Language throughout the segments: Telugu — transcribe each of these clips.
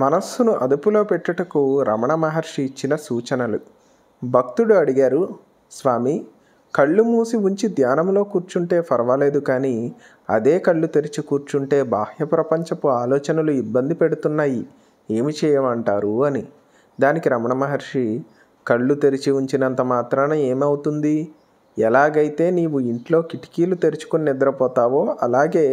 మనస్సును అదుపులో పెట్టుటకు రమణ మహర్షి ఇచ్చిన సూచనలు భక్తుడు అడిగారు స్వామి కళ్ళు మూసి ఉంచి ధ్యానంలో కూర్చుంటే పర్వాలేదు కానీ అదే కళ్ళు తెరిచి కూర్చుంటే బాహ్య ప్రపంచపు ఆలోచనలు ఇబ్బంది పెడుతున్నాయి ఏమి చేయమంటారు అని దానికి రమణ మహర్షి కళ్ళు తెరిచి ఉంచినంత మాత్రాన ఏమవుతుంది ఎలాగైతే నీవు ఇంట్లో కిటికీలు తెరుచుకుని నిద్రపోతావో అలాగే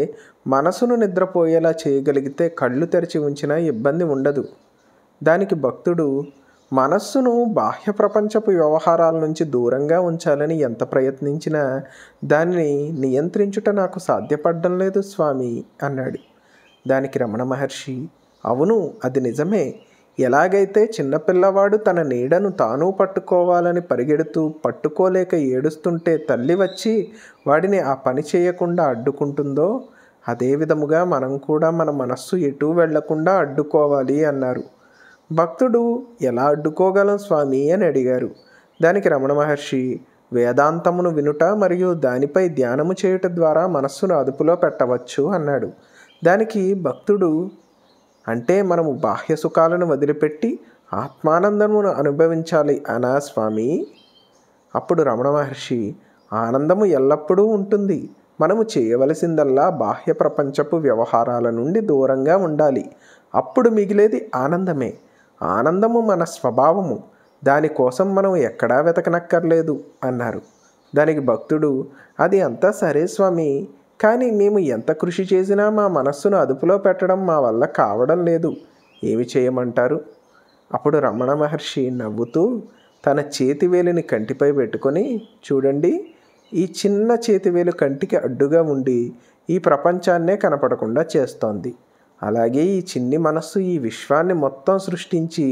మనసును నిద్రపోయేలా చేయగలిగితే కళ్ళు తెరిచి ఉంచినా ఇబ్బంది ఉండదు దానికి భక్తుడు మనస్సును బాహ్య ప్రపంచపు వ్యవహారాల నుంచి దూరంగా ఉంచాలని ఎంత ప్రయత్నించినా దానిని నియంత్రించుట నాకు సాధ్యపడడం లేదు స్వామి అన్నాడు దానికి రమణ మహర్షి అవును అది నిజమే ఎలాగైతే చిన్నపిల్లవాడు తన నీడను తాను పట్టుకోవాలని పరిగెడుతూ పట్టుకోలేక ఏడుస్తుంటే తల్లి వచ్చి వాడిని ఆ పని చేయకుండా అడ్డుకుంటుందో అదే విధముగా మనం కూడా మన మనస్సు ఎటు వెళ్లకుండా అడ్డుకోవాలి అన్నారు భక్తుడు ఎలా అడ్డుకోగలం స్వామి అని అడిగారు దానికి రమణ మహర్షి వేదాంతమును వినుట మరియు దానిపై ధ్యానము చేయుట ద్వారా మనస్సును అదుపులో పెట్టవచ్చు అన్నాడు దానికి భక్తుడు అంటే మనము బాహ్య సుఖాలను వదిలిపెట్టి ఆత్మానందమును అనుభవించాలి అనా స్వామి అప్పుడు రమణ మహర్షి ఆనందము ఎల్లప్పుడూ ఉంటుంది మనము చేయవలసిందల్లా బాహ్య ప్రపంచపు వ్యవహారాల నుండి దూరంగా ఉండాలి అప్పుడు మిగిలేది ఆనందమే ఆనందము మన స్వభావము దానికోసం మనం ఎక్కడా వెతకనక్కర్లేదు అన్నారు దానికి భక్తుడు అది అంతా సరే స్వామి కానీ మేము ఎంత కృషి చేసినా మా మనస్సును అదుపులో పెట్టడం మా వల్ల కావడం లేదు ఏమి చేయమంటారు అప్పుడు రమణ మహర్షి నవ్వుతూ తన చేతివేలిని కంటిపై పెట్టుకొని చూడండి ఈ చిన్న చేతివేలు కంటికి అడ్డుగా ఉండి ఈ ప్రపంచాన్నే కనపడకుండా చేస్తోంది అలాగే ఈ చిన్ని మనస్సు ఈ విశ్వాన్ని మొత్తం సృష్టించి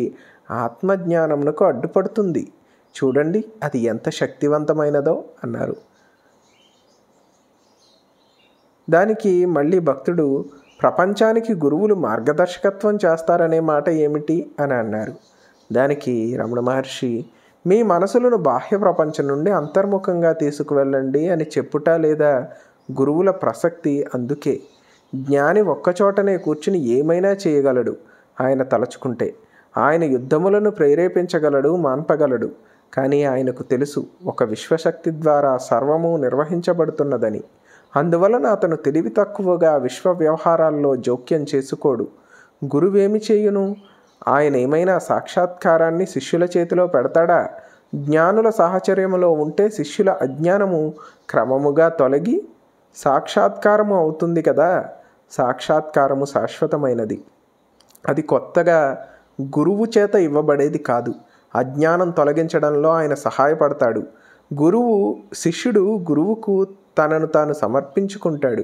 ఆత్మజ్ఞానమునకు అడ్డుపడుతుంది చూడండి అది ఎంత శక్తివంతమైనదో అన్నారు దానికి మళ్ళీ భక్తుడు ప్రపంచానికి గురువులు మార్గదర్శకత్వం చేస్తారనే మాట ఏమిటి అని అన్నారు దానికి రమణ మహర్షి మీ మనసులను బాహ్య ప్రపంచం నుండి అంతర్ముఖంగా తీసుకువెళ్ళండి అని చెప్పుట లేదా గురువుల ప్రసక్తి అందుకే జ్ఞాని ఒక్కచోటనే కూర్చుని ఏమైనా చేయగలడు ఆయన తలచుకుంటే ఆయన యుద్ధములను ప్రేరేపించగలడు మాన్పగలడు కానీ ఆయనకు తెలుసు ఒక విశ్వశక్తి ద్వారా సర్వము నిర్వహించబడుతున్నదని అందువలన అతను తెలివి తక్కువగా విశ్వ వ్యవహారాల్లో జోక్యం చేసుకోడు గురువేమి చేయును ఆయన ఏమైనా సాక్షాత్కారాన్ని శిష్యుల చేతిలో పెడతాడా జ్ఞానుల సాహచర్యములో ఉంటే శిష్యుల అజ్ఞానము క్రమముగా తొలగి సాక్షాత్కారము అవుతుంది కదా సాక్షాత్కారము శాశ్వతమైనది అది కొత్తగా గురువు చేత ఇవ్వబడేది కాదు అజ్ఞానం తొలగించడంలో ఆయన సహాయపడతాడు గురువు శిష్యుడు గురువుకు తనను తాను సమర్పించుకుంటాడు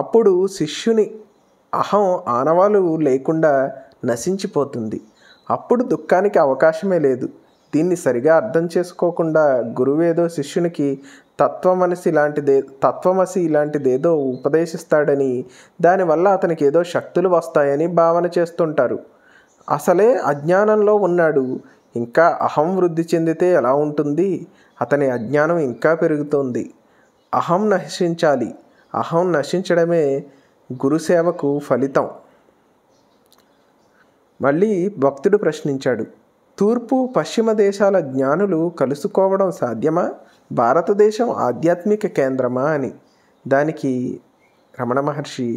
అప్పుడు శిష్యుని అహం ఆనవాలు లేకుండా నశించిపోతుంది అప్పుడు దుఃఖానికి అవకాశమే లేదు దీన్ని సరిగా అర్థం చేసుకోకుండా గురువేదో శిష్యునికి తత్వమనసి లాంటిదే తత్వమసి ఇలాంటిదేదో ఉపదేశిస్తాడని దానివల్ల అతనికి ఏదో శక్తులు వస్తాయని భావన చేస్తుంటారు అసలే అజ్ఞానంలో ఉన్నాడు ఇంకా అహం వృద్ధి చెందితే ఎలా ఉంటుంది అతని అజ్ఞానం ఇంకా పెరుగుతోంది అహం నశించాలి అహం నశించడమే గురుసేవకు ఫలితం మళ్ళీ భక్తుడు ప్రశ్నించాడు తూర్పు పశ్చిమ దేశాల జ్ఞానులు కలుసుకోవడం సాధ్యమా భారతదేశం ఆధ్యాత్మిక కేంద్రమా అని దానికి రమణ మహర్షి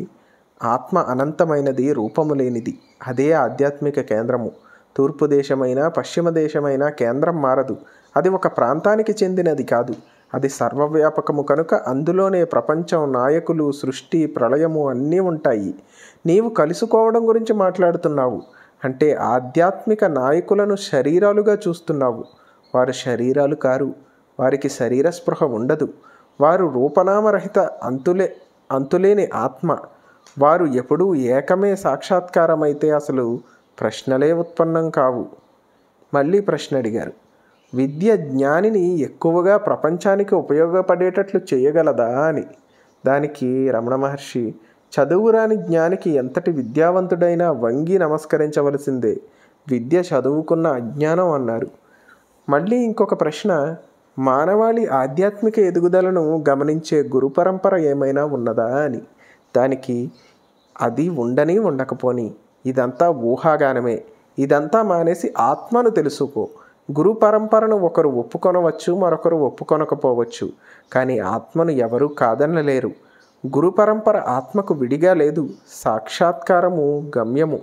ఆత్మ అనంతమైనది రూపము లేనిది అదే ఆధ్యాత్మిక కేంద్రము తూర్పు దేశమైన పశ్చిమ దేశమైన కేంద్రం మారదు అది ఒక ప్రాంతానికి చెందినది కాదు అది సర్వవ్యాపకము కనుక అందులోనే ప్రపంచం నాయకులు సృష్టి ప్రళయము అన్నీ ఉంటాయి నీవు కలుసుకోవడం గురించి మాట్లాడుతున్నావు అంటే ఆధ్యాత్మిక నాయకులను శరీరాలుగా చూస్తున్నావు వారు శరీరాలు కారు వారికి శరీర స్పృహ ఉండదు వారు రూపనామరహిత అంతులే అంతులేని ఆత్మ వారు ఎప్పుడూ ఏకమే సాక్షాత్కారమైతే అసలు ప్రశ్నలే ఉత్పన్నం కావు మళ్ళీ ప్రశ్న అడిగారు విద్య జ్ఞానిని ఎక్కువగా ప్రపంచానికి ఉపయోగపడేటట్లు చేయగలదా అని దానికి రమణ మహర్షి చదువురాని జ్ఞానికి ఎంతటి విద్యావంతుడైనా వంగి నమస్కరించవలసిందే విద్య చదువుకున్న అజ్ఞానం అన్నారు మళ్ళీ ఇంకొక ప్రశ్న మానవాళి ఆధ్యాత్మిక ఎదుగుదలను గమనించే గురు పరంపర ఏమైనా ఉన్నదా అని దానికి అది ఉండని ఉండకపోని ఇదంతా ఊహాగానమే ఇదంతా మానేసి ఆత్మను తెలుసుకో గురు పరంపరను ఒకరు ఒప్పుకొనవచ్చు మరొకరు ఒప్పుకొనకపోవచ్చు కానీ ఆత్మను ఎవరూ కాదనలేరు గురు పరంపర ఆత్మకు విడిగా లేదు సాక్షాత్కారము గమ్యము